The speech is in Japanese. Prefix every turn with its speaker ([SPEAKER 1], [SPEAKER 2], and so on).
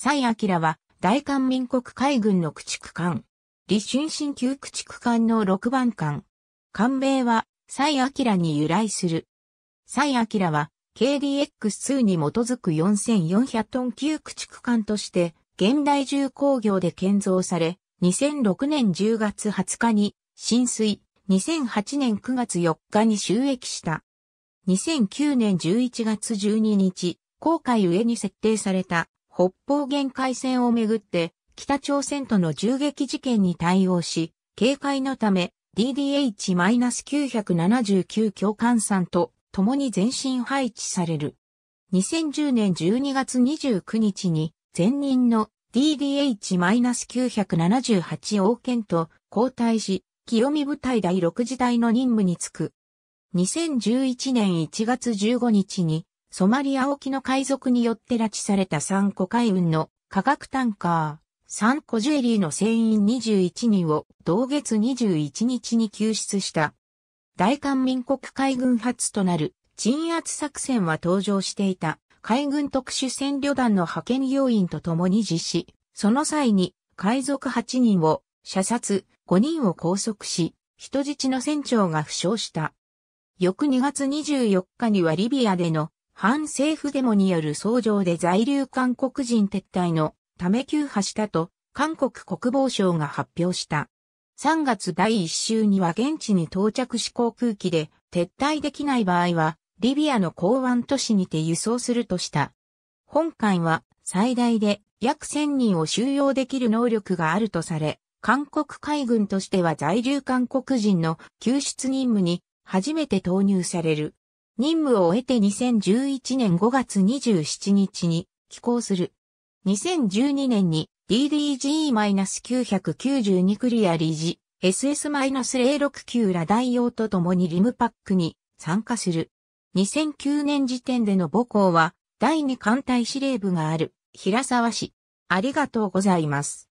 [SPEAKER 1] 蔡明は大韓民国海軍の駆逐艦。立春新旧駆逐艦の6番艦。艦名は蔡明に由来する。蔡明は KDX2 に基づく4400トン級駆逐艦として現代重工業で建造され、2006年10月20日に浸水、2008年9月4日に収益した。2009年11月12日、航海上に設定された北方限界線をめぐって、北朝鮮との銃撃事件に対応し、警戒のため DDH-979 教官さんと共に前進配置される。2010年12月29日に前任の DDH-978 王権と交代し、清見部隊第6次隊の任務に就く。2011年1月15日にソマリア沖の海賊によって拉致された3個海運の科学タンカー、3個ジュエリーの船員21人を同月21日に救出した。大韓民国海軍初となる鎮圧作戦は登場していた海軍特殊戦旅団の派遣要員と共に実施。その際に海賊8人を射殺、5人を拘束し、人質の船長が負傷した。翌2月24日にはリビアでの反政府デモによる騒動で在留韓国人撤退のため休破したと韓国国防省が発表した。3月第1週には現地に到着し航空機で撤退できない場合はリビアの港湾都市にて輸送するとした。本艦は最大で約1000人を収容できる能力があるとされ、韓国海軍としては在留韓国人の救出任務に初めて投入される。任務を終えて2011年5月27日に寄港する。2012年に DDG-992 クリア理事 SS-069 ら代用と共にリムパックに参加する。2009年時点での母校は第2艦隊司令部がある平沢市。ありがとうございます。